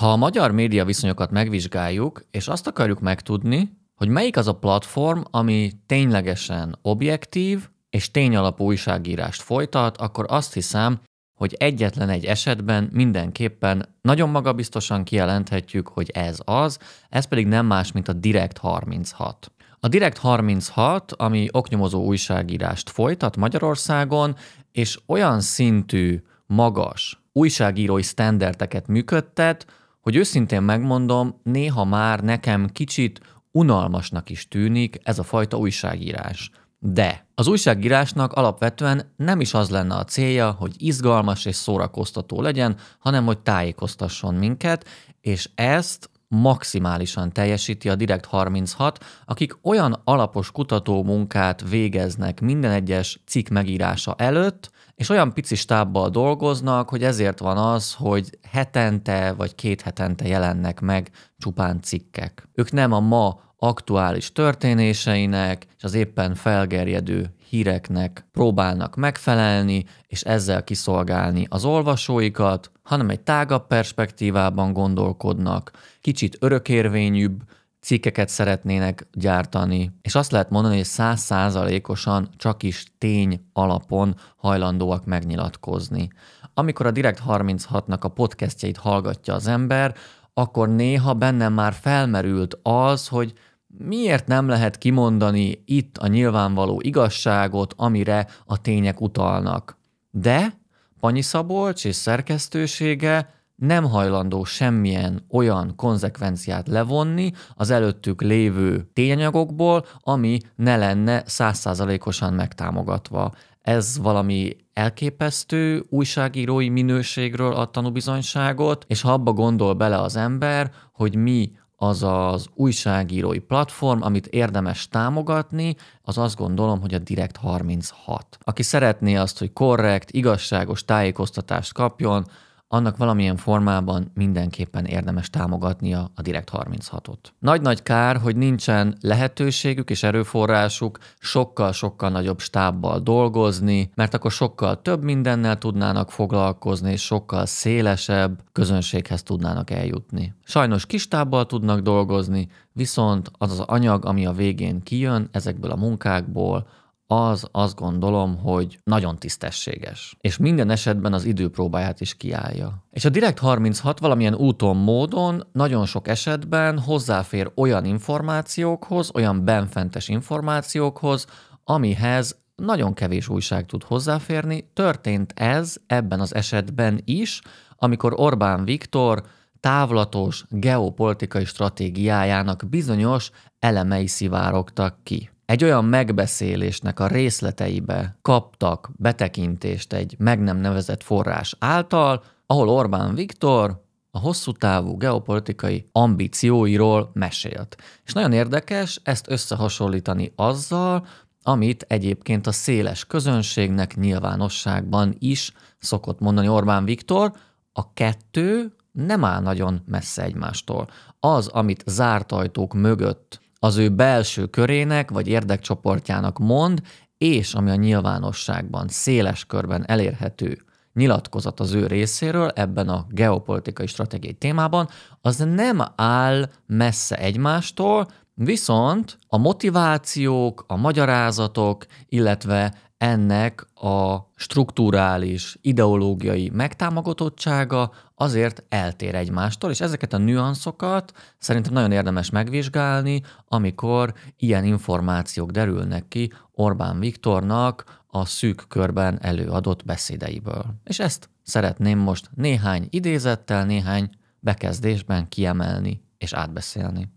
Ha a magyar média viszonyokat megvizsgáljuk, és azt akarjuk megtudni, hogy melyik az a platform, ami ténylegesen objektív és tényalapú újságírást folytat, akkor azt hiszem, hogy egyetlen egy esetben mindenképpen nagyon magabiztosan kijelenthetjük, hogy ez az, ez pedig nem más, mint a Direct 36. A Direct 36, ami oknyomozó újságírást folytat Magyarországon, és olyan szintű, magas újságírói sztenderdeket működtet, hogy őszintén megmondom, néha már nekem kicsit unalmasnak is tűnik ez a fajta újságírás. De az újságírásnak alapvetően nem is az lenne a célja, hogy izgalmas és szórakoztató legyen, hanem hogy tájékoztasson minket, és ezt maximálisan teljesíti a Direkt 36, akik olyan alapos kutató munkát végeznek minden egyes cikk megírása előtt, és olyan pici stábbal dolgoznak, hogy ezért van az, hogy hetente vagy két hetente jelennek meg csupán cikkek. Ők nem a ma aktuális történéseinek és az éppen felgerjedő híreknek próbálnak megfelelni, és ezzel kiszolgálni az olvasóikat, hanem egy tágabb perspektívában gondolkodnak, kicsit örökérvényűbb, cikkeket szeretnének gyártani, és azt lehet mondani, hogy százszázalékosan csak is tény alapon hajlandóak megnyilatkozni. Amikor a Direkt 36-nak a podcastjeit hallgatja az ember, akkor néha bennem már felmerült az, hogy miért nem lehet kimondani itt a nyilvánvaló igazságot, amire a tények utalnak. De Panyi Szabolcs és szerkesztősége nem hajlandó semmilyen olyan konzekvenciát levonni az előttük lévő tényanyagokból, ami ne lenne százszázalékosan megtámogatva. Ez valami elképesztő újságírói minőségről ad tanúbizonyságot, és ha abba gondol bele az ember, hogy mi az az újságírói platform, amit érdemes támogatni, az azt gondolom, hogy a Direkt 36. Aki szeretné azt, hogy korrekt, igazságos tájékoztatást kapjon, annak valamilyen formában mindenképpen érdemes támogatnia a Direkt 36-ot. Nagy-nagy kár, hogy nincsen lehetőségük és erőforrásuk sokkal-sokkal nagyobb stábbal dolgozni, mert akkor sokkal több mindennel tudnának foglalkozni, és sokkal szélesebb közönséghez tudnának eljutni. Sajnos kis stábbal tudnak dolgozni, viszont az az anyag, ami a végén kijön ezekből a munkákból, az azt gondolom, hogy nagyon tisztességes. És minden esetben az időpróbáját is kiállja. És a Direkt 36 valamilyen úton, módon nagyon sok esetben hozzáfér olyan információkhoz, olyan benfentes információkhoz, amihez nagyon kevés újság tud hozzáférni. Történt ez ebben az esetben is, amikor Orbán Viktor távlatos geopolitikai stratégiájának bizonyos elemei szivárogtak ki egy olyan megbeszélésnek a részleteibe kaptak betekintést egy meg nem nevezett forrás által, ahol Orbán Viktor a hosszú távú geopolitikai ambícióiról mesélt. És nagyon érdekes ezt összehasonlítani azzal, amit egyébként a széles közönségnek nyilvánosságban is szokott mondani Orbán Viktor, a kettő nem áll nagyon messze egymástól. Az, amit zárt ajtók mögött az ő belső körének vagy érdekcsoportjának mond, és ami a nyilvánosságban, széles körben elérhető nyilatkozat az ő részéről ebben a geopolitikai stratégiai témában, az nem áll messze egymástól, viszont a motivációk, a magyarázatok, illetve ennek a strukturális, ideológiai megtámogatottsága azért eltér egymástól, és ezeket a nüanszokat szerintem nagyon érdemes megvizsgálni, amikor ilyen információk derülnek ki Orbán Viktornak a szűk körben előadott beszédeiből. És ezt szeretném most néhány idézettel, néhány bekezdésben kiemelni és átbeszélni.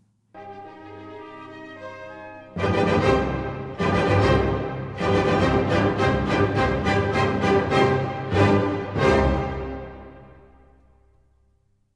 thank you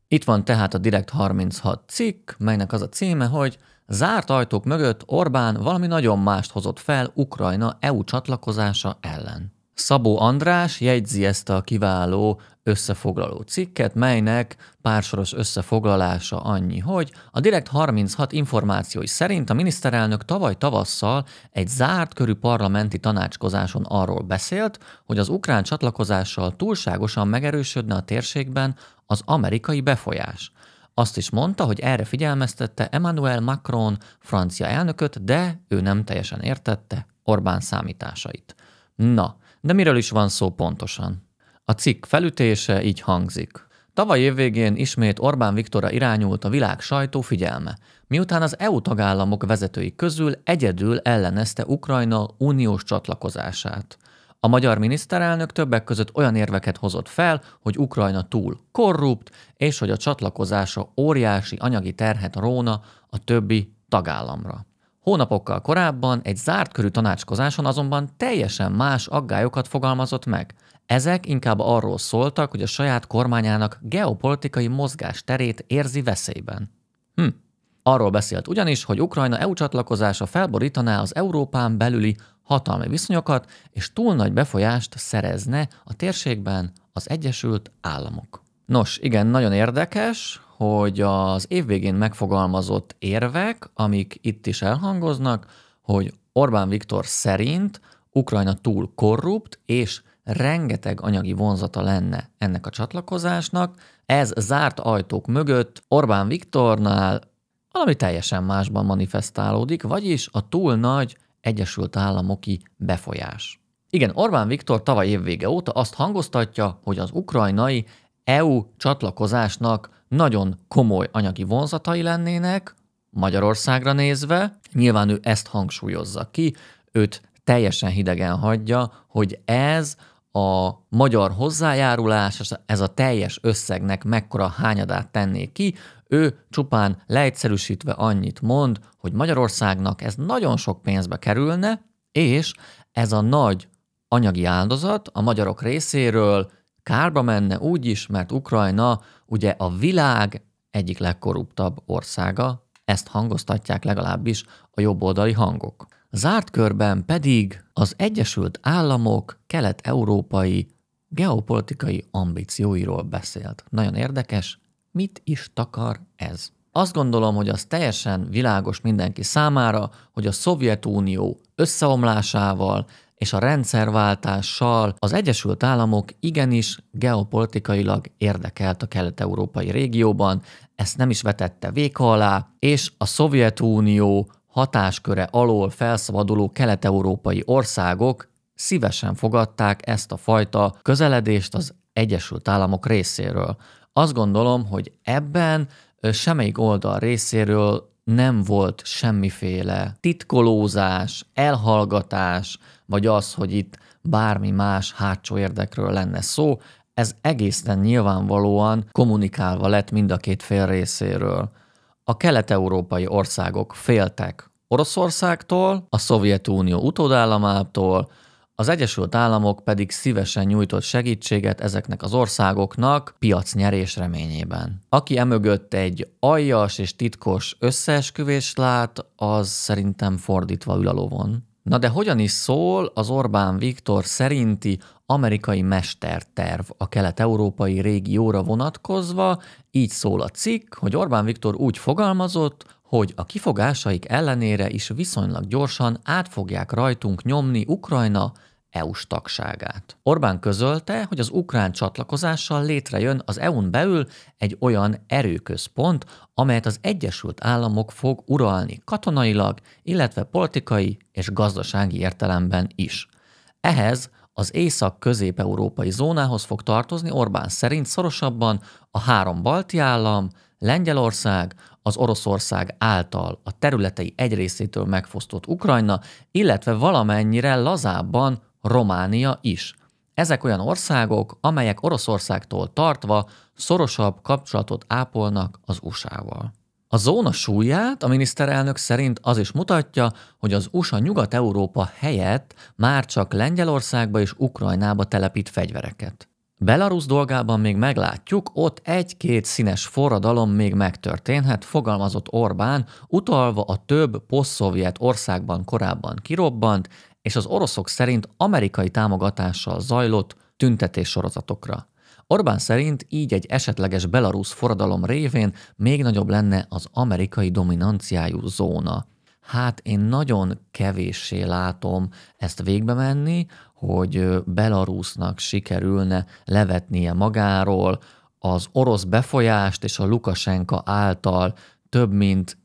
Itt van tehát a Direkt 36 cikk, melynek az a címe, hogy zárt ajtók mögött Orbán valami nagyon mást hozott fel Ukrajna EU csatlakozása ellen. Szabó András jegyzi ezt a kiváló összefoglaló cikket, melynek pársoros összefoglalása annyi, hogy a Direkt 36 információi szerint a miniszterelnök tavaly tavasszal egy zárt körű parlamenti tanácskozáson arról beszélt, hogy az ukrán csatlakozással túlságosan megerősödne a térségben az amerikai befolyás. Azt is mondta, hogy erre figyelmeztette Emmanuel Macron francia elnököt, de ő nem teljesen értette Orbán számításait. Na, de miről is van szó pontosan? A cikk felütése így hangzik. Tavaly évvégén ismét Orbán Viktora irányult a világ sajtó figyelme, miután az EU tagállamok vezetői közül egyedül ellenezte Ukrajna uniós csatlakozását. A magyar miniszterelnök többek között olyan érveket hozott fel, hogy Ukrajna túl korrupt, és hogy a csatlakozása óriási anyagi terhet róna a többi tagállamra. Hónapokkal korábban egy zárt körű tanácskozáson azonban teljesen más aggályokat fogalmazott meg – ezek inkább arról szóltak, hogy a saját kormányának geopolitikai mozgás terét érzi veszélyben. Hm. Arról beszélt ugyanis, hogy Ukrajna EU csatlakozása felborítaná az Európán belüli hatalmi viszonyokat, és túl nagy befolyást szerezne a térségben az Egyesült Államok. Nos, igen, nagyon érdekes, hogy az évvégén megfogalmazott érvek, amik itt is elhangoznak, hogy Orbán Viktor szerint Ukrajna túl korrupt és rengeteg anyagi vonzata lenne ennek a csatlakozásnak. Ez zárt ajtók mögött Orbán Viktornál valami teljesen másban manifestálódik, vagyis a túl nagy Egyesült Államoki befolyás. Igen, Orbán Viktor tavaly évvége óta azt hangoztatja, hogy az ukrajnai EU csatlakozásnak nagyon komoly anyagi vonzatai lennének, Magyarországra nézve, nyilván ő ezt hangsúlyozza ki, őt teljesen hidegen hagyja, hogy ez a magyar hozzájárulás, ez a teljes összegnek mekkora hányadát tenné ki, ő csupán leegyszerűsítve annyit mond, hogy Magyarországnak ez nagyon sok pénzbe kerülne, és ez a nagy anyagi áldozat a magyarok részéről kárba menne úgy is, mert Ukrajna ugye a világ egyik legkorruptabb országa, ezt hangoztatják legalábbis a jobboldali hangok zárt körben pedig az Egyesült Államok kelet-európai geopolitikai ambícióiról beszélt. Nagyon érdekes, mit is takar ez? Azt gondolom, hogy az teljesen világos mindenki számára, hogy a Szovjetunió összeomlásával és a rendszerváltással az Egyesült Államok igenis geopolitikailag érdekelt a kelet-európai régióban, ezt nem is vetette véka alá, és a Szovjetunió hatásköre alól felszabaduló kelet-európai országok szívesen fogadták ezt a fajta közeledést az Egyesült Államok részéről. Azt gondolom, hogy ebben semmelyik oldal részéről nem volt semmiféle titkolózás, elhallgatás, vagy az, hogy itt bármi más hátsó érdekről lenne szó, ez egészen nyilvánvalóan kommunikálva lett mind a két fél részéről. A kelet-európai országok féltek Oroszországtól, a Szovjetunió utódállamától, az Egyesült Államok pedig szívesen nyújtott segítséget ezeknek az országoknak piacnyerés reményében. Aki emögött egy aljas és titkos összeesküvést lát, az szerintem fordítva ül a lovon. Na de hogyan is szól az Orbán Viktor szerinti amerikai mesterterv a kelet-európai régióra vonatkozva? Így szól a cikk, hogy Orbán Viktor úgy fogalmazott, hogy a kifogásaik ellenére is viszonylag gyorsan át fogják rajtunk nyomni Ukrajna, EU-s tagságát. Orbán közölte, hogy az ukrán csatlakozással létrejön az EU-n belül egy olyan erőközpont, amelyet az Egyesült Államok fog uralni katonailag, illetve politikai és gazdasági értelemben is. Ehhez az észak-közép-európai zónához fog tartozni Orbán szerint szorosabban a három balti állam, Lengyelország, az Oroszország által a területei egy részétől megfosztott Ukrajna, illetve valamennyire lazábban Románia is. Ezek olyan országok, amelyek Oroszországtól tartva szorosabb kapcsolatot ápolnak az USA-val. A zóna súlyát a miniszterelnök szerint az is mutatja, hogy az USA Nyugat-Európa helyett már csak Lengyelországba és Ukrajnába telepít fegyvereket. Belarus dolgában még meglátjuk, ott egy-két színes forradalom még megtörténhet, fogalmazott Orbán, utalva a több posztszovjet országban korábban kirobbant és az oroszok szerint amerikai támogatással zajlott tüntetés sorozatokra. Orbán szerint így egy esetleges belarusz forradalom révén még nagyobb lenne az amerikai dominanciájú zóna. Hát én nagyon kevéssé látom ezt végbe menni, hogy Belarusnak sikerülne levetnie magáról az orosz befolyást és a Lukasenka által több mint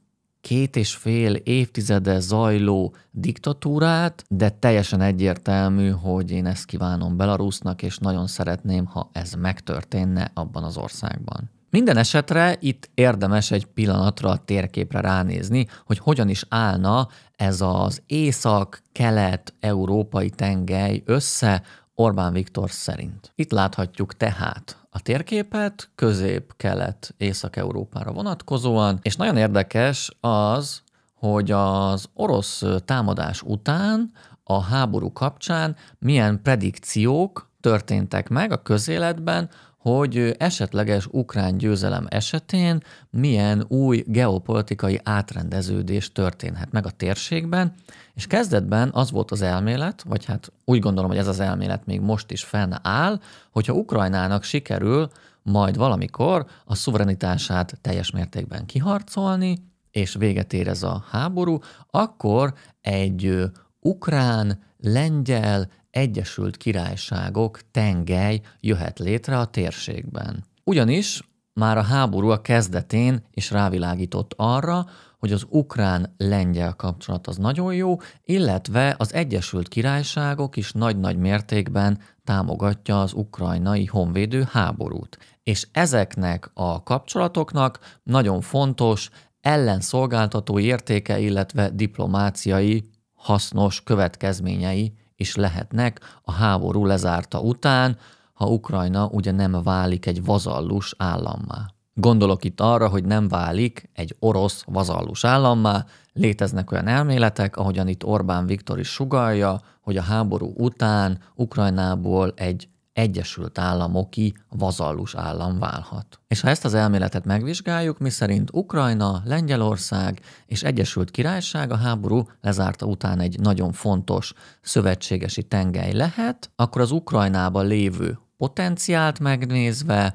két és fél évtizede zajló diktatúrát, de teljesen egyértelmű, hogy én ezt kívánom Belarusnak, és nagyon szeretném, ha ez megtörténne abban az országban. Minden esetre itt érdemes egy pillanatra a térképre ránézni, hogy hogyan is állna ez az észak-kelet-európai tengely össze Orbán Viktor szerint. Itt láthatjuk tehát a térképet közép-kelet-észak-európára vonatkozóan, és nagyon érdekes az, hogy az orosz támadás után a háború kapcsán milyen predikciók történtek meg a közéletben hogy esetleges ukrán győzelem esetén milyen új geopolitikai átrendeződés történhet meg a térségben, és kezdetben az volt az elmélet, vagy hát úgy gondolom, hogy ez az elmélet még most is fennáll, hogyha Ukrajnának sikerül majd valamikor a szuverenitását teljes mértékben kiharcolni, és véget ér ez a háború, akkor egy ukrán, lengyel, Egyesült Királyságok tengely jöhet létre a térségben. Ugyanis már a háború a kezdetén is rávilágított arra, hogy az ukrán-lengyel kapcsolat az nagyon jó, illetve az Egyesült Királyságok is nagy-nagy mértékben támogatja az ukrajnai honvédő háborút. És ezeknek a kapcsolatoknak nagyon fontos ellenszolgáltató értéke, illetve diplomáciai hasznos következményei is lehetnek a háború lezárta után, ha Ukrajna ugye nem válik egy vazallus állammá. Gondolok itt arra, hogy nem válik egy orosz vazallus állammá, léteznek olyan elméletek, ahogyan itt Orbán Viktor is sugalja, hogy a háború után Ukrajnából egy Egyesült Államoki vazallus állam válhat. És ha ezt az elméletet megvizsgáljuk, miszerint Ukrajna, Lengyelország és Egyesült Királyság a háború lezárta után egy nagyon fontos szövetségesi tengely lehet, akkor az Ukrajnában lévő potenciált megnézve,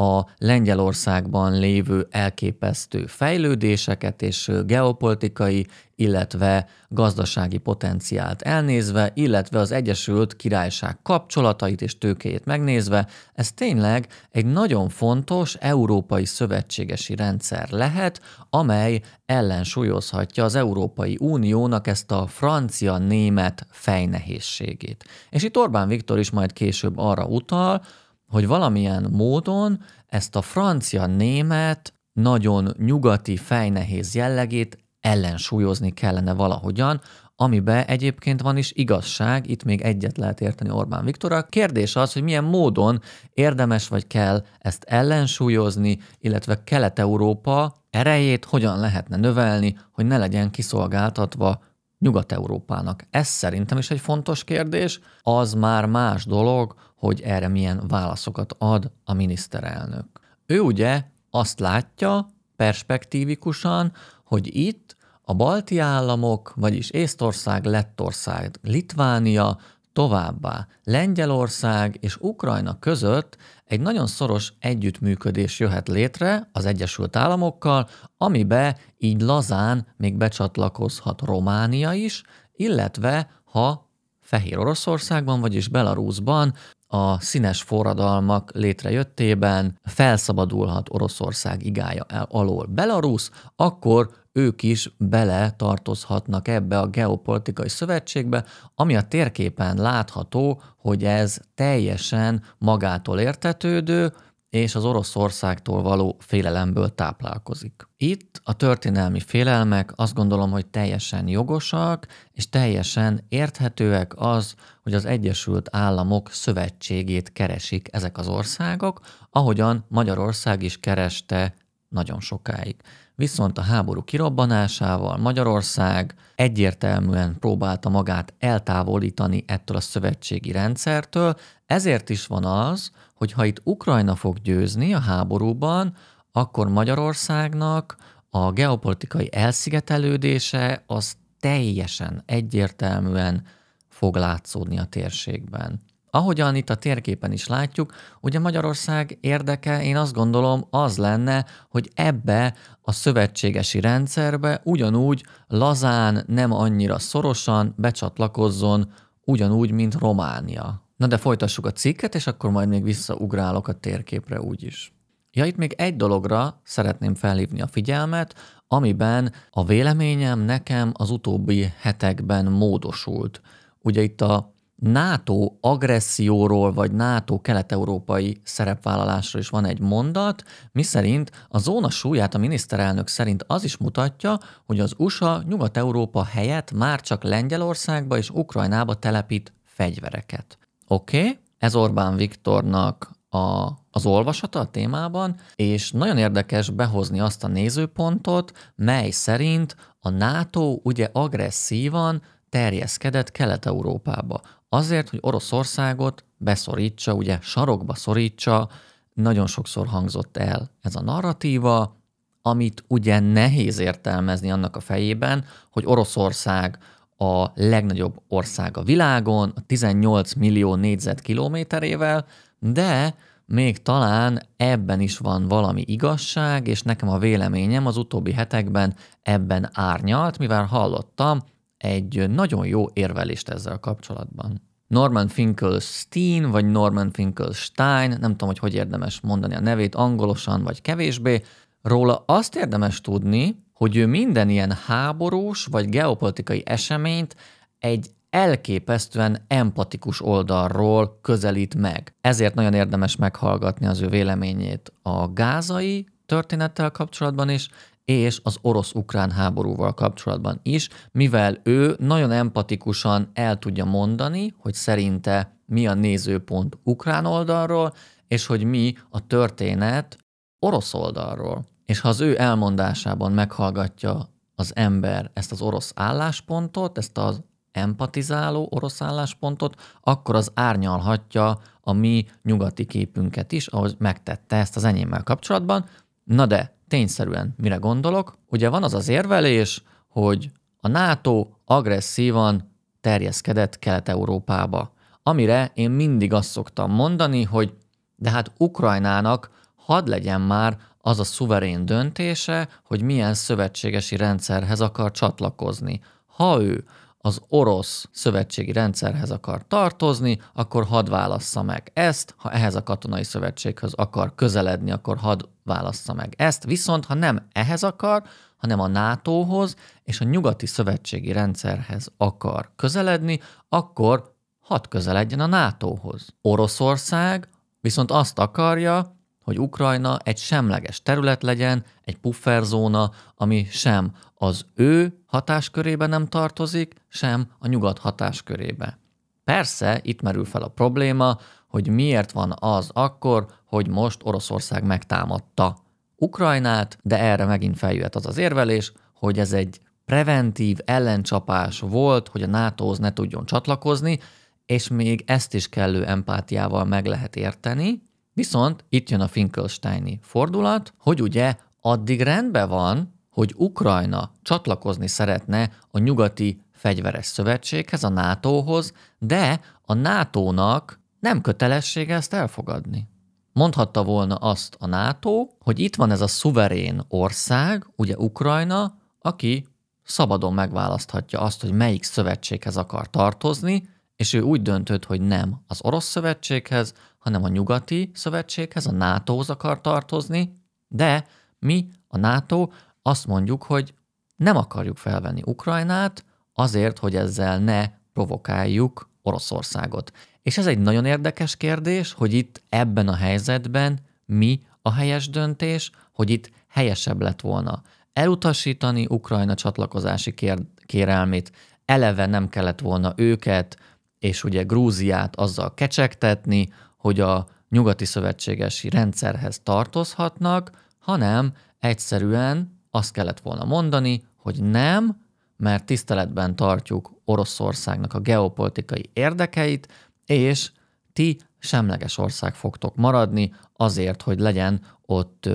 a Lengyelországban lévő elképesztő fejlődéseket és geopolitikai, illetve gazdasági potenciált elnézve, illetve az Egyesült Királyság kapcsolatait és tőkéjét megnézve, ez tényleg egy nagyon fontos európai szövetségesi rendszer lehet, amely ellensúlyozhatja az Európai Uniónak ezt a francia-német fejnehézségét. És itt Orbán Viktor is majd később arra utal, hogy valamilyen módon ezt a francia-német nagyon nyugati fejnehéz jellegét ellensúlyozni kellene valahogyan, amibe egyébként van is igazság, itt még egyet lehet érteni Orbán Viktor a Kérdés az, hogy milyen módon érdemes vagy kell ezt ellensúlyozni, illetve Kelet-Európa erejét hogyan lehetne növelni, hogy ne legyen kiszolgáltatva Nyugat-Európának. Ez szerintem is egy fontos kérdés. Az már más dolog, hogy erre milyen válaszokat ad a miniszterelnök. Ő ugye azt látja perspektívikusan, hogy itt a balti államok, vagyis Észtország, Lettország, Litvánia, továbbá Lengyelország és Ukrajna között egy nagyon szoros együttműködés jöhet létre az Egyesült Államokkal, amibe így lazán még becsatlakozhat Románia is, illetve ha Fehér Oroszországban, vagyis Belarusban a színes forradalmak létrejöttében felszabadulhat Oroszország igája el alól Belarus, akkor ők is bele tartozhatnak ebbe a geopolitikai szövetségbe, ami a térképen látható, hogy ez teljesen magától értetődő, és az Oroszországtól való félelemből táplálkozik. Itt a történelmi félelmek azt gondolom, hogy teljesen jogosak, és teljesen érthetőek az, hogy az Egyesült Államok szövetségét keresik ezek az országok, ahogyan Magyarország is kereste nagyon sokáig. Viszont a háború kirabbanásával Magyarország egyértelműen próbálta magát eltávolítani ettől a szövetségi rendszertől, ezért is van az, hogy ha itt Ukrajna fog győzni a háborúban, akkor Magyarországnak a geopolitikai elszigetelődése az teljesen egyértelműen fog látszódni a térségben. Ahogyan itt a térképen is látjuk, ugye Magyarország érdeke, én azt gondolom, az lenne, hogy ebbe a szövetségesi rendszerbe ugyanúgy lazán, nem annyira szorosan becsatlakozzon, ugyanúgy, mint Románia. Na de folytassuk a cikket, és akkor majd még visszaugrálok a térképre úgyis. Ja, itt még egy dologra szeretném felhívni a figyelmet, amiben a véleményem nekem az utóbbi hetekben módosult. Ugye itt a NATO agresszióról vagy NATO kelet-európai szerepvállalásról is van egy mondat, miszerint a zóna súlyát a miniszterelnök szerint az is mutatja, hogy az USA Nyugat-Európa helyett már csak Lengyelországba és Ukrajnába telepít fegyvereket. Oké, okay? ez Orbán Viktornak a, az olvasata a témában, és nagyon érdekes behozni azt a nézőpontot, mely szerint a NATO ugye agresszívan terjeszkedett Kelet-Európába. Azért, hogy Oroszországot beszorítsa, ugye sarokba szorítsa, nagyon sokszor hangzott el ez a narratíva, amit ugye nehéz értelmezni annak a fejében, hogy Oroszország a legnagyobb ország a világon, a 18 millió négyzetkilométerével, de még talán ebben is van valami igazság, és nekem a véleményem az utóbbi hetekben ebben árnyalt, mivel hallottam egy nagyon jó érvelést ezzel kapcsolatban. Norman Finkelstein, vagy Norman Finkelstein, nem tudom, hogy hogy érdemes mondani a nevét angolosan, vagy kevésbé, róla azt érdemes tudni, hogy ő minden ilyen háborús, vagy geopolitikai eseményt egy elképesztően empatikus oldalról közelít meg. Ezért nagyon érdemes meghallgatni az ő véleményét a gázai történettel kapcsolatban is, és az orosz-ukrán háborúval kapcsolatban is, mivel ő nagyon empatikusan el tudja mondani, hogy szerinte mi a nézőpont ukrán oldalról, és hogy mi a történet orosz oldalról. És ha az ő elmondásában meghallgatja az ember ezt az orosz álláspontot, ezt az empatizáló orosz álláspontot, akkor az árnyalhatja a mi nyugati képünket is, ahogy megtette ezt az enyémmel kapcsolatban. Na de tényszerűen mire gondolok? Ugye van az az érvelés, hogy a NATO agresszívan terjeszkedett Kelet-Európába, amire én mindig azt szoktam mondani, hogy de hát Ukrajnának had legyen már az a szuverén döntése, hogy milyen szövetségesi rendszerhez akar csatlakozni. Ha ő az orosz szövetségi rendszerhez akar tartozni, akkor hadd válassza meg ezt, ha ehhez a katonai szövetséghöz akar közeledni, akkor hadd válassza meg ezt, viszont ha nem ehhez akar, hanem a NATO-hoz és a nyugati szövetségi rendszerhez akar közeledni, akkor hadd közeledjen a NATO-hoz. Oroszország viszont azt akarja, hogy Ukrajna egy semleges terület legyen, egy pufferzóna, ami sem az ő hatáskörébe nem tartozik, sem a nyugat hatáskörébe. Persze, itt merül fel a probléma, hogy miért van az akkor, hogy most Oroszország megtámadta Ukrajnát, de erre megint feljöhet az az érvelés, hogy ez egy preventív ellencsapás volt, hogy a nato ne tudjon csatlakozni, és még ezt is kellő empátiával meg lehet érteni. Viszont itt jön a Finkelsteini fordulat, hogy ugye addig rendben van, hogy Ukrajna csatlakozni szeretne a nyugati fegyveres szövetséghez, a NATO-hoz, de a NATO-nak nem kötelessége ezt elfogadni. Mondhatta volna azt a NATO, hogy itt van ez a szuverén ország, ugye Ukrajna, aki szabadon megválaszthatja azt, hogy melyik szövetséghez akar tartozni, és ő úgy döntött, hogy nem az orosz szövetséghez, hanem a nyugati szövetséghez, a NATO-hoz akar tartozni, de mi, a NATO, azt mondjuk, hogy nem akarjuk felvenni Ukrajnát azért, hogy ezzel ne provokáljuk Oroszországot. És ez egy nagyon érdekes kérdés, hogy itt ebben a helyzetben mi a helyes döntés, hogy itt helyesebb lett volna. Elutasítani Ukrajna csatlakozási kér- kérelmét, eleve nem kellett volna őket, és ugye Grúziát azzal kecsegtetni, hogy a nyugati szövetségesi rendszerhez tartozhatnak, hanem egyszerűen azt kellett volna mondani, hogy nem, mert tiszteletben tartjuk Oroszországnak a geopolitikai érdekeit, és ti semleges ország fogtok maradni azért, hogy legyen ott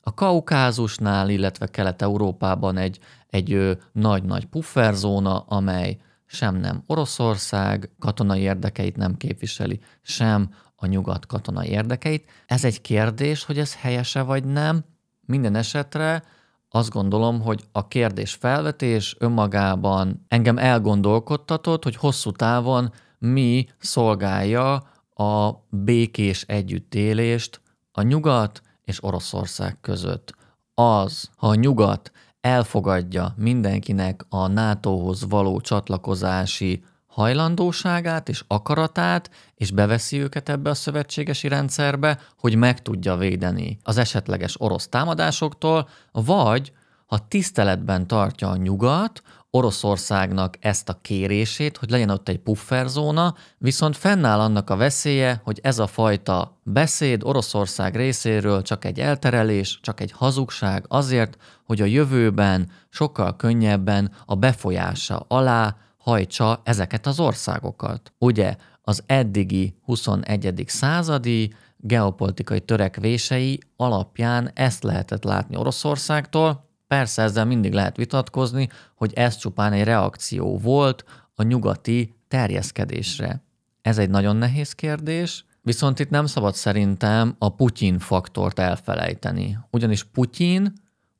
a Kaukázusnál, illetve Kelet-Európában egy, egy nagy-nagy pufferzóna, amely sem nem Oroszország katonai érdekeit nem képviseli, sem a nyugat katonai érdekeit. Ez egy kérdés, hogy ez helyese vagy nem. Minden esetre azt gondolom, hogy a kérdés felvetés önmagában engem elgondolkodtatott, hogy hosszú távon mi szolgálja a békés együttélést a nyugat és Oroszország között. Az, ha a nyugat elfogadja mindenkinek a NATO-hoz való csatlakozási hajlandóságát és akaratát, és beveszi őket ebbe a szövetségesi rendszerbe, hogy meg tudja védeni az esetleges orosz támadásoktól, vagy ha tiszteletben tartja a nyugat, Oroszországnak ezt a kérését, hogy legyen ott egy pufferzóna, viszont fennáll annak a veszélye, hogy ez a fajta beszéd Oroszország részéről csak egy elterelés, csak egy hazugság azért, hogy a jövőben sokkal könnyebben a befolyása alá hajtsa ezeket az országokat. Ugye az eddigi 21. századi geopolitikai törekvései alapján ezt lehetett látni Oroszországtól, Persze ezzel mindig lehet vitatkozni, hogy ez csupán egy reakció volt a nyugati terjeszkedésre. Ez egy nagyon nehéz kérdés, viszont itt nem szabad szerintem a Putyin faktort elfelejteni. Ugyanis Putyin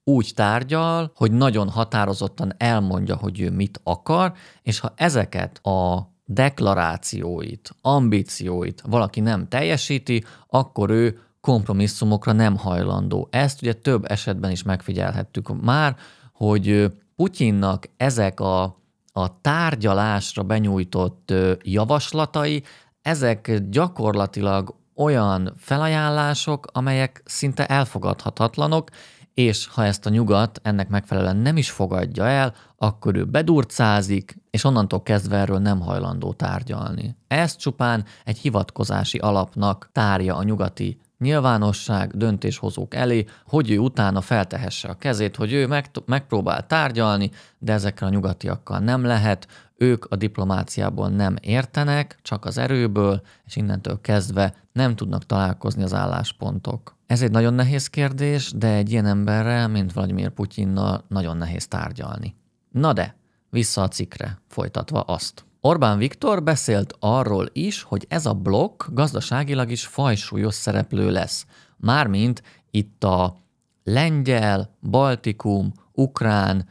úgy tárgyal, hogy nagyon határozottan elmondja, hogy ő mit akar, és ha ezeket a deklarációit, ambícióit valaki nem teljesíti, akkor ő kompromisszumokra nem hajlandó. Ezt ugye több esetben is megfigyelhettük már, hogy Putyinnak ezek a, a tárgyalásra benyújtott javaslatai, ezek gyakorlatilag olyan felajánlások, amelyek szinte elfogadhatatlanok, és ha ezt a nyugat ennek megfelelően nem is fogadja el, akkor ő bedurcázik, és onnantól kezdve erről nem hajlandó tárgyalni. Ez csupán egy hivatkozási alapnak tárja a nyugati nyilvánosság döntéshozók elé, hogy ő utána feltehesse a kezét, hogy ő meg, megpróbál tárgyalni, de ezekkel a nyugatiakkal nem lehet, ők a diplomáciából nem értenek, csak az erőből, és innentől kezdve nem tudnak találkozni az álláspontok. Ez egy nagyon nehéz kérdés, de egy ilyen emberrel, mint Vladimir Putyinnal nagyon nehéz tárgyalni. Na de, vissza a cikre, folytatva azt. Orbán Viktor beszélt arról is, hogy ez a blokk gazdaságilag is fajsúlyos szereplő lesz. Mármint itt a lengyel, baltikum, ukrán,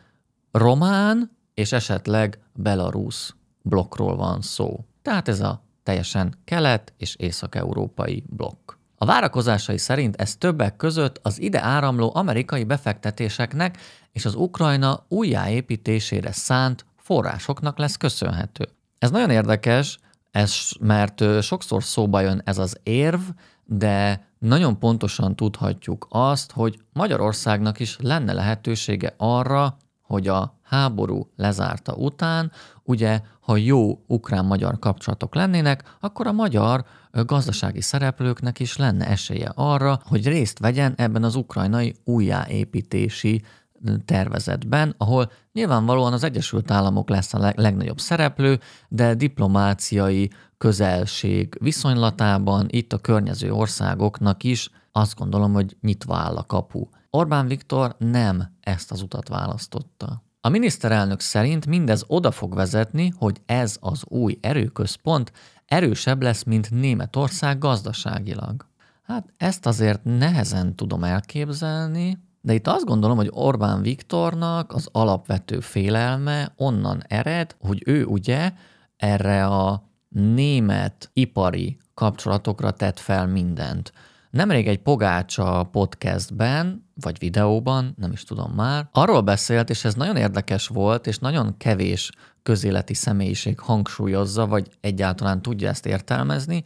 román és esetleg belarusz blokkról van szó. Tehát ez a teljesen kelet- és észak-európai blokk. A várakozásai szerint ez többek között az ide áramló amerikai befektetéseknek és az Ukrajna újjáépítésére szánt forrásoknak lesz köszönhető. Ez nagyon érdekes, ez, mert sokszor szóba jön ez az érv, de nagyon pontosan tudhatjuk azt, hogy Magyarországnak is lenne lehetősége arra, hogy a háború lezárta után, ugye, ha jó ukrán-magyar kapcsolatok lennének, akkor a magyar gazdasági szereplőknek is lenne esélye arra, hogy részt vegyen ebben az ukrajnai újjáépítési tervezetben, ahol nyilvánvalóan az Egyesült Államok lesz a legnagyobb szereplő, de diplomáciai közelség viszonylatában itt a környező országoknak is azt gondolom, hogy nyitva áll a kapu. Orbán Viktor nem ezt az utat választotta. A miniszterelnök szerint mindez oda fog vezetni, hogy ez az új erőközpont erősebb lesz, mint Németország gazdaságilag. Hát ezt azért nehezen tudom elképzelni, de itt azt gondolom, hogy Orbán Viktornak az alapvető félelme onnan ered, hogy ő ugye erre a német ipari kapcsolatokra tett fel mindent. Nemrég egy Pogácsa podcastben, vagy videóban, nem is tudom már, arról beszélt, és ez nagyon érdekes volt, és nagyon kevés közéleti személyiség hangsúlyozza, vagy egyáltalán tudja ezt értelmezni,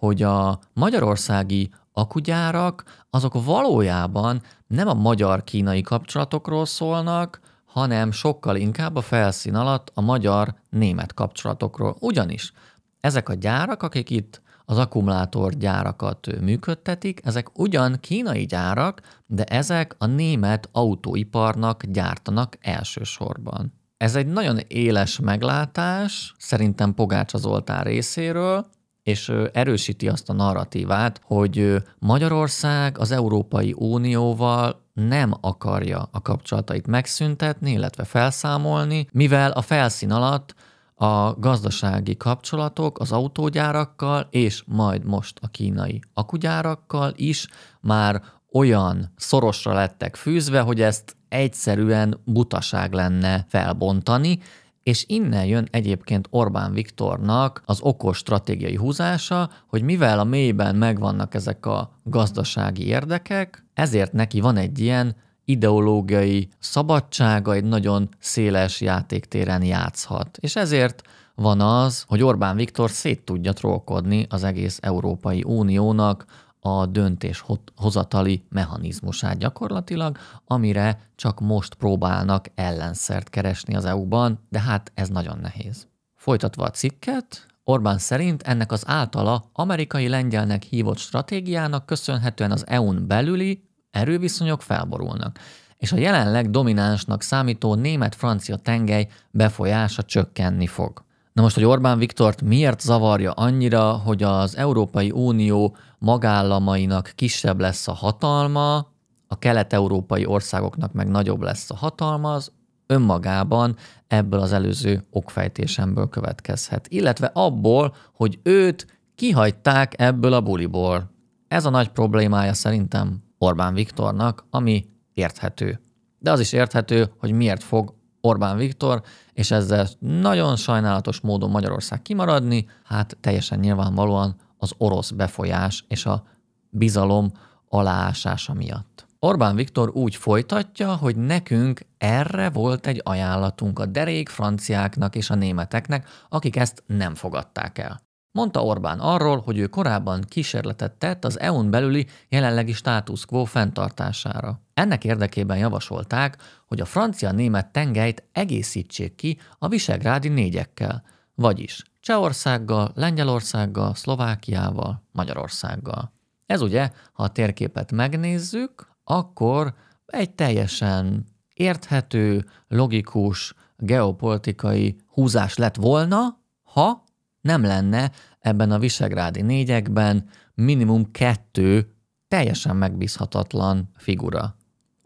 hogy a magyarországi akugyárak azok valójában nem a magyar-kínai kapcsolatokról szólnak, hanem sokkal inkább a felszín alatt a magyar-német kapcsolatokról. Ugyanis ezek a gyárak, akik itt az akkumulátorgyárakat működtetik, ezek ugyan kínai gyárak, de ezek a német autóiparnak gyártanak elsősorban. Ez egy nagyon éles meglátás, szerintem Pogácsa Zoltán részéről, és erősíti azt a narratívát, hogy Magyarország az Európai Unióval nem akarja a kapcsolatait megszüntetni, illetve felszámolni, mivel a felszín alatt a gazdasági kapcsolatok az autógyárakkal és majd most a kínai akugyárakkal is már olyan szorosra lettek fűzve, hogy ezt egyszerűen butaság lenne felbontani, és innen jön egyébként Orbán Viktornak az okos stratégiai húzása, hogy mivel a mélyben megvannak ezek a gazdasági érdekek, ezért neki van egy ilyen ideológiai szabadsága, egy nagyon széles játéktéren játszhat. És ezért van az, hogy Orbán Viktor szét tudja trollkodni az egész Európai Uniónak a döntéshozatali mechanizmusát gyakorlatilag, amire csak most próbálnak ellenszert keresni az EU-ban, de hát ez nagyon nehéz. Folytatva a cikket, Orbán szerint ennek az általa amerikai lengyelnek hívott stratégiának köszönhetően az EU-n belüli erőviszonyok felborulnak, és a jelenleg dominánsnak számító német-francia tengely befolyása csökkenni fog. Na most, hogy Orbán Viktort miért zavarja annyira, hogy az Európai Unió magállamainak kisebb lesz a hatalma, a kelet-európai országoknak meg nagyobb lesz a hatalma, az önmagában ebből az előző okfejtésemből következhet, illetve abból, hogy őt kihagyták ebből a buliból. Ez a nagy problémája szerintem Orbán Viktornak, ami érthető. De az is érthető, hogy miért fog Orbán Viktor, és ezzel nagyon sajnálatos módon Magyarország kimaradni, hát teljesen nyilvánvalóan az orosz befolyás és a bizalom aláásása miatt. Orbán Viktor úgy folytatja, hogy nekünk erre volt egy ajánlatunk a derék franciáknak és a németeknek, akik ezt nem fogadták el. Mondta Orbán arról, hogy ő korábban kísérletet tett az EU-n belüli jelenlegi státuszkvó fenntartására. Ennek érdekében javasolták, hogy a francia-német tengelyt egészítsék ki a visegrádi négyekkel, vagyis Csehországgal, Lengyelországgal, Szlovákiával, Magyarországgal. Ez ugye, ha a térképet megnézzük, akkor egy teljesen érthető, logikus, geopolitikai húzás lett volna, ha nem lenne ebben a visegrádi négyekben minimum kettő teljesen megbízhatatlan figura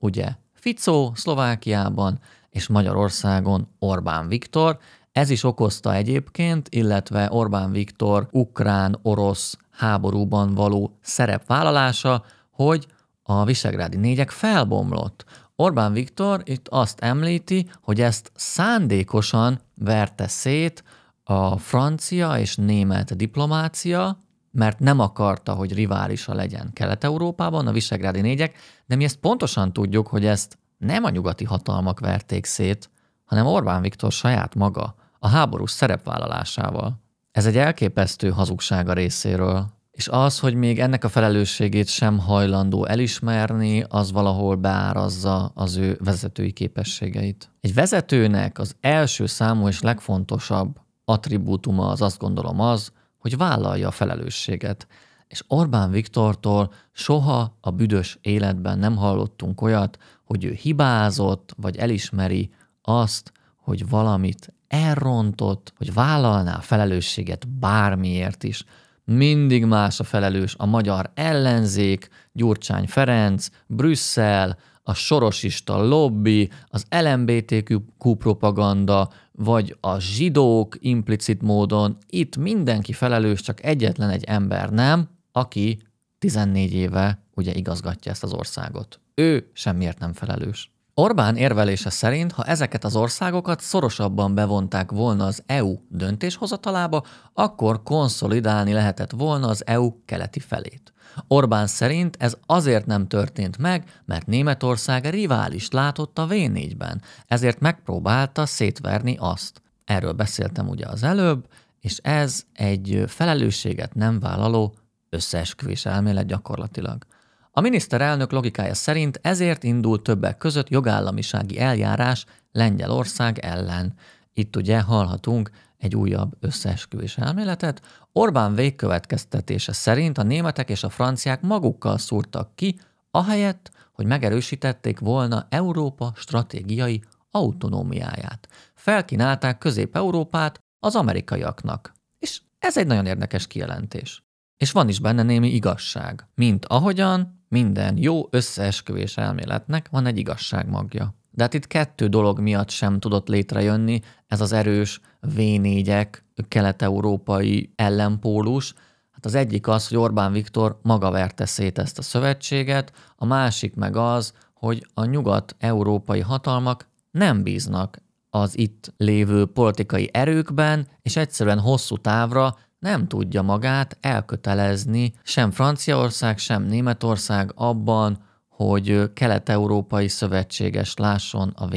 ugye Ficó Szlovákiában és Magyarországon Orbán Viktor. Ez is okozta egyébként, illetve Orbán Viktor ukrán-orosz háborúban való szerepvállalása, hogy a visegrádi négyek felbomlott. Orbán Viktor itt azt említi, hogy ezt szándékosan verte szét a francia és német diplomácia, mert nem akarta, hogy riválisa legyen Kelet-Európában, a visegrádi négyek, de mi ezt pontosan tudjuk, hogy ezt nem a nyugati hatalmak verték szét, hanem Orbán Viktor saját maga, a háborús szerepvállalásával. Ez egy elképesztő hazugsága részéről, és az, hogy még ennek a felelősségét sem hajlandó elismerni, az valahol beárazza az ő vezetői képességeit. Egy vezetőnek az első számú és legfontosabb attribútuma az azt gondolom az, hogy vállalja a felelősséget. És Orbán Viktortól soha a büdös életben nem hallottunk olyat, hogy ő hibázott, vagy elismeri azt, hogy valamit elrontott, hogy vállalná a felelősséget bármiért is. Mindig más a felelős a magyar ellenzék, Gyurcsány Ferenc, Brüsszel, a sorosista lobby, az LMBTQ propaganda, vagy a zsidók implicit módon, itt mindenki felelős, csak egyetlen egy ember nem, aki 14 éve ugye igazgatja ezt az országot. Ő semmiért nem felelős. Orbán érvelése szerint, ha ezeket az országokat szorosabban bevonták volna az EU döntéshozatalába, akkor konszolidálni lehetett volna az EU keleti felét. Orbán szerint ez azért nem történt meg, mert Németország riválist látott a V4-ben, ezért megpróbálta szétverni azt. Erről beszéltem ugye az előbb, és ez egy felelősséget nem vállaló összeesküvés elmélet gyakorlatilag. A miniszterelnök logikája szerint ezért indul többek között jogállamisági eljárás Lengyelország ellen. Itt ugye hallhatunk egy újabb összeesküvés elméletet. Orbán végkövetkeztetése szerint a németek és a franciák magukkal szúrtak ki, ahelyett, hogy megerősítették volna Európa stratégiai autonómiáját. Felkínálták Közép-Európát az amerikaiaknak. És ez egy nagyon érdekes kijelentés. És van is benne némi igazság, mint ahogyan minden jó összeesküvés elméletnek van egy igazság magja. De hát itt kettő dolog miatt sem tudott létrejönni, ez az erős V4-ek kelet-európai ellenpólus. Hát az egyik az, hogy Orbán Viktor maga verte szét ezt a szövetséget, a másik meg az, hogy a nyugat-európai hatalmak nem bíznak az itt lévő politikai erőkben, és egyszerűen hosszú távra nem tudja magát elkötelezni sem Franciaország, sem Németország abban, hogy kelet-európai szövetséges lásson a v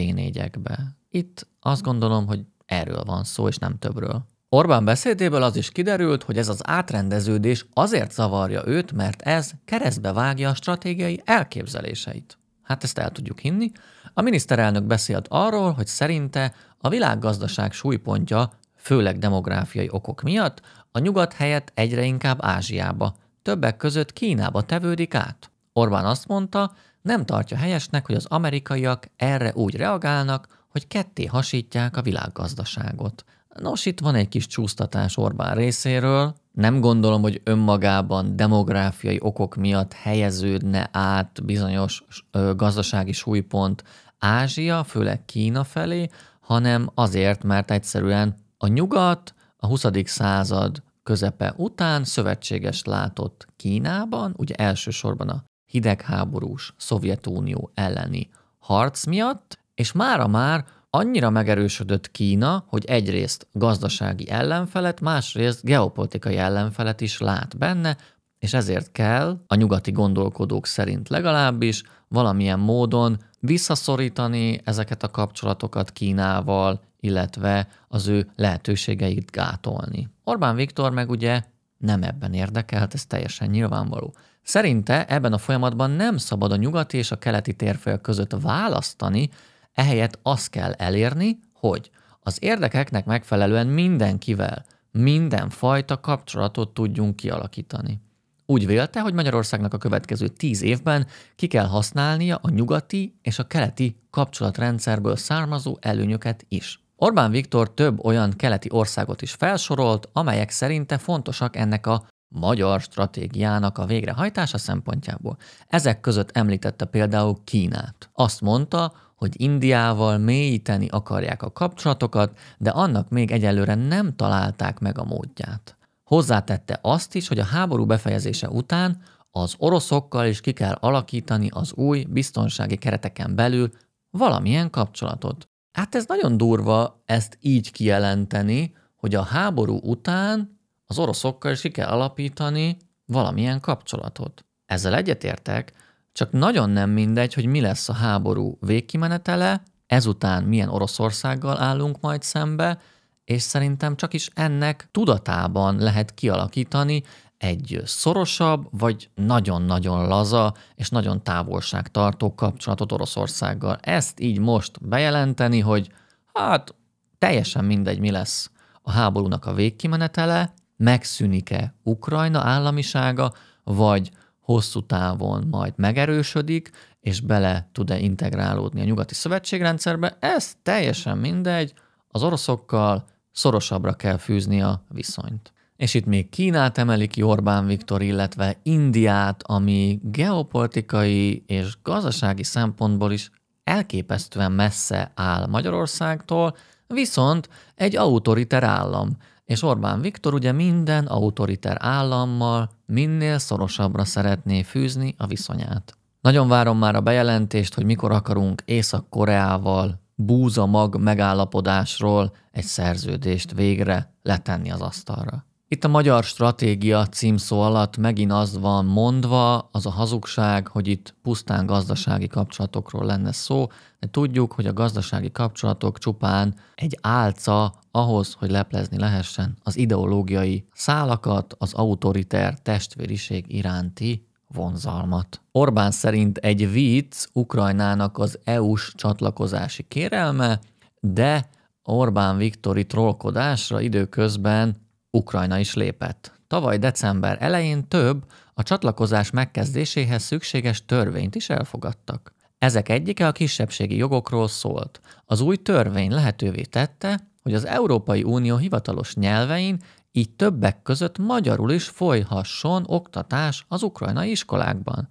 Itt azt gondolom, hogy erről van szó, és nem többről. Orbán beszédéből az is kiderült, hogy ez az átrendeződés azért zavarja őt, mert ez keresztbe vágja a stratégiai elképzeléseit. Hát ezt el tudjuk hinni. A miniszterelnök beszélt arról, hogy szerinte a világgazdaság súlypontja, főleg demográfiai okok miatt, a nyugat helyett egyre inkább Ázsiába, többek között Kínába tevődik át. Orbán azt mondta, nem tartja helyesnek, hogy az amerikaiak erre úgy reagálnak, hogy ketté hasítják a világgazdaságot. Nos, itt van egy kis csúsztatás Orbán részéről. Nem gondolom, hogy önmagában demográfiai okok miatt helyeződne át bizonyos ö, gazdasági súlypont Ázsia, főleg Kína felé, hanem azért, mert egyszerűen a nyugat a 20. század közepe után szövetséges látott Kínában, ugye elsősorban a hidegháborús Szovjetunió elleni harc miatt, és mára már annyira megerősödött Kína, hogy egyrészt gazdasági ellenfelet, másrészt geopolitikai ellenfelet is lát benne, és ezért kell, a nyugati gondolkodók szerint legalábbis, valamilyen módon visszaszorítani ezeket a kapcsolatokat Kínával, illetve az ő lehetőségeit gátolni. Orbán Viktor meg ugye nem ebben érdekelt, ez teljesen nyilvánvaló. Szerinte ebben a folyamatban nem szabad a nyugati és a keleti térfél között választani, ehelyett azt kell elérni, hogy az érdekeknek megfelelően mindenkivel, mindenfajta kapcsolatot tudjunk kialakítani. Úgy vélte, hogy Magyarországnak a következő tíz évben ki kell használnia a nyugati és a keleti kapcsolatrendszerből származó előnyöket is. Orbán Viktor több olyan keleti országot is felsorolt, amelyek szerinte fontosak ennek a magyar stratégiának a végrehajtása szempontjából. Ezek között említette például Kínát. Azt mondta, hogy Indiával mélyíteni akarják a kapcsolatokat, de annak még egyelőre nem találták meg a módját. Hozzátette azt is, hogy a háború befejezése után az oroszokkal is ki kell alakítani az új biztonsági kereteken belül valamilyen kapcsolatot. Hát ez nagyon durva ezt így kijelenteni, hogy a háború után az oroszokkal is ki kell alapítani valamilyen kapcsolatot. Ezzel egyetértek, csak nagyon nem mindegy, hogy mi lesz a háború végkimenetele, ezután milyen Oroszországgal állunk majd szembe, és szerintem csak is ennek tudatában lehet kialakítani egy szorosabb, vagy nagyon-nagyon laza és nagyon távolságtartó kapcsolatot Oroszországgal. Ezt így most bejelenteni, hogy hát teljesen mindegy, mi lesz a háborúnak a végkimenetele, megszűnik-e Ukrajna államisága, vagy hosszú távon majd megerősödik, és bele tud-e integrálódni a nyugati szövetségrendszerbe, ez teljesen mindegy, az oroszokkal szorosabbra kell fűzni a viszonyt. És itt még Kínát emelik ki Orbán Viktor, illetve Indiát, ami geopolitikai és gazdasági szempontból is elképesztően messze áll Magyarországtól, viszont egy autoriter állam – és Orbán Viktor ugye minden autoriter állammal minél szorosabbra szeretné fűzni a viszonyát. Nagyon várom már a bejelentést, hogy mikor akarunk Észak-Koreával búza mag megállapodásról egy szerződést végre letenni az asztalra. Itt a magyar stratégia címszó alatt megint az van mondva, az a hazugság, hogy itt pusztán gazdasági kapcsolatokról lenne szó, de tudjuk, hogy a gazdasági kapcsolatok csupán egy álca ahhoz, hogy leplezni lehessen az ideológiai szálakat, az autoriter testvériség iránti vonzalmat. Orbán szerint egy vicc Ukrajnának az EU-s csatlakozási kérelme, de Orbán Viktori trollkodásra időközben Ukrajna is lépett. Tavaly december elején több a csatlakozás megkezdéséhez szükséges törvényt is elfogadtak. Ezek egyike a kisebbségi jogokról szólt. Az új törvény lehetővé tette, hogy az Európai Unió hivatalos nyelvein így többek között magyarul is folyhasson oktatás az ukrajnai iskolákban.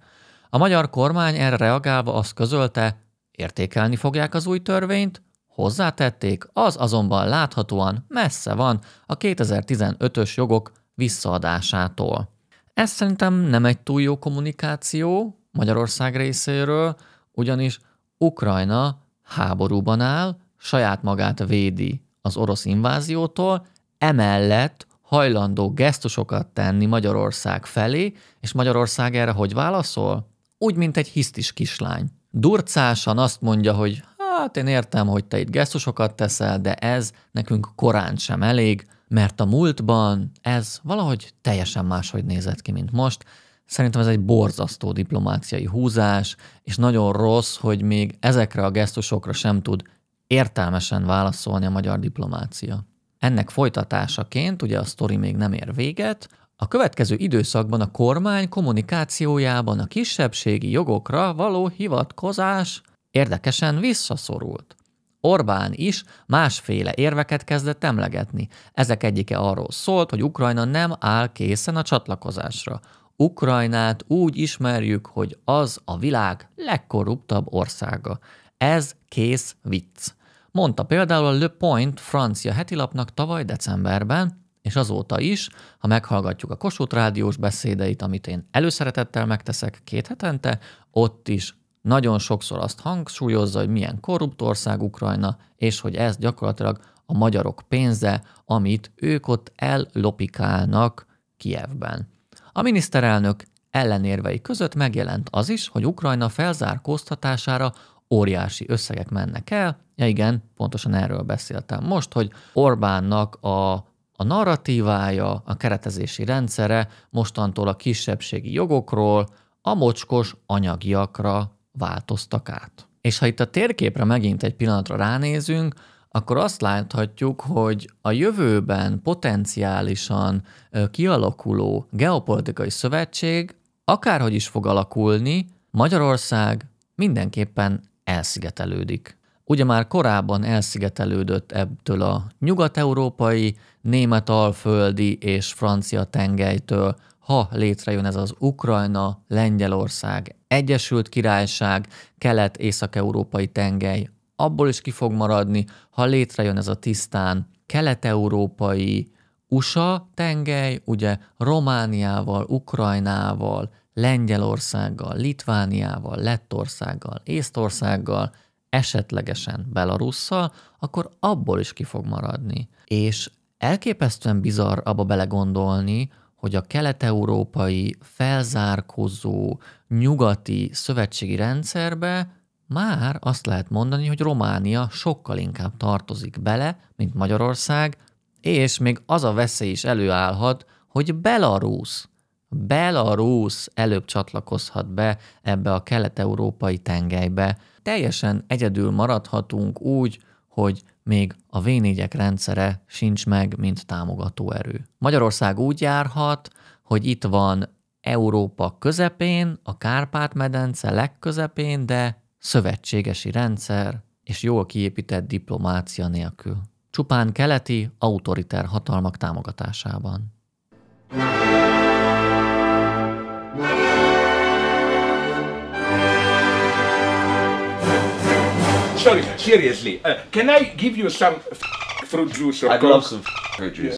A magyar kormány erre reagálva azt közölte, értékelni fogják az új törvényt, Hozzátették, az azonban láthatóan messze van a 2015-ös jogok visszaadásától. Ez szerintem nem egy túl jó kommunikáció Magyarország részéről, ugyanis Ukrajna háborúban áll, saját magát védi az orosz inváziótól, emellett hajlandó gesztusokat tenni Magyarország felé, és Magyarország erre hogy válaszol? Úgy, mint egy hisztis kislány. Durcásan azt mondja, hogy hát én értem, hogy te itt gesztusokat teszel, de ez nekünk korán sem elég, mert a múltban ez valahogy teljesen máshogy nézett ki, mint most. Szerintem ez egy borzasztó diplomáciai húzás, és nagyon rossz, hogy még ezekre a gesztusokra sem tud értelmesen válaszolni a magyar diplomácia. Ennek folytatásaként, ugye a sztori még nem ér véget, a következő időszakban a kormány kommunikációjában a kisebbségi jogokra való hivatkozás Érdekesen visszaszorult. Orbán is másféle érveket kezdett emlegetni. Ezek egyike arról szólt, hogy Ukrajna nem áll készen a csatlakozásra. Ukrajnát úgy ismerjük, hogy az a világ legkorruptabb országa. Ez kész vicc. Mondta például a Le Point francia hetilapnak tavaly decemberben, és azóta is, ha meghallgatjuk a Kossuth rádiós beszédeit, amit én előszeretettel megteszek két hetente, ott is nagyon sokszor azt hangsúlyozza, hogy milyen korrupt ország Ukrajna, és hogy ez gyakorlatilag a magyarok pénze, amit ők ott ellopikálnak Kievben. A miniszterelnök ellenérvei között megjelent az is, hogy Ukrajna felzárkóztatására óriási összegek mennek el. Ja igen, pontosan erről beszéltem most, hogy Orbánnak a, a narratívája, a keretezési rendszere mostantól a kisebbségi jogokról, a mocskos anyagiakra változtak át. És ha itt a térképre megint egy pillanatra ránézünk, akkor azt láthatjuk, hogy a jövőben potenciálisan kialakuló geopolitikai szövetség akárhogy is fog alakulni, Magyarország mindenképpen elszigetelődik. Ugye már korábban elszigetelődött ebből a nyugat-európai, német-alföldi és francia tengelytől, ha létrejön ez az Ukrajna, Lengyelország, Egyesült Királyság, Kelet-Észak-Európai tengely, abból is ki fog maradni, ha létrejön ez a tisztán kelet-európai USA tengely, ugye Romániával, Ukrajnával, Lengyelországgal, Litvániával, Lettországgal, Észtországgal, esetlegesen Belarusszal, akkor abból is ki fog maradni. És elképesztően bizarr abba belegondolni, hogy a kelet-európai felzárkozó nyugati szövetségi rendszerbe már azt lehet mondani, hogy Románia sokkal inkább tartozik bele, mint Magyarország, és még az a veszély is előállhat, hogy Belarus, Belarus előbb csatlakozhat be ebbe a kelet-európai tengelybe. Teljesen egyedül maradhatunk úgy, hogy még a v rendszere sincs meg, mint támogató erő. Magyarország úgy járhat, hogy itt van Európa közepén, a Kárpát-medence legközepén, de szövetségesi rendszer és jól kiépített diplomácia nélkül. Csupán keleti, autoriter hatalmak támogatásában. Yeah. Sorry, seriously. Uh, can I give you some fruit juice or I'd Coke? love some fruit juice.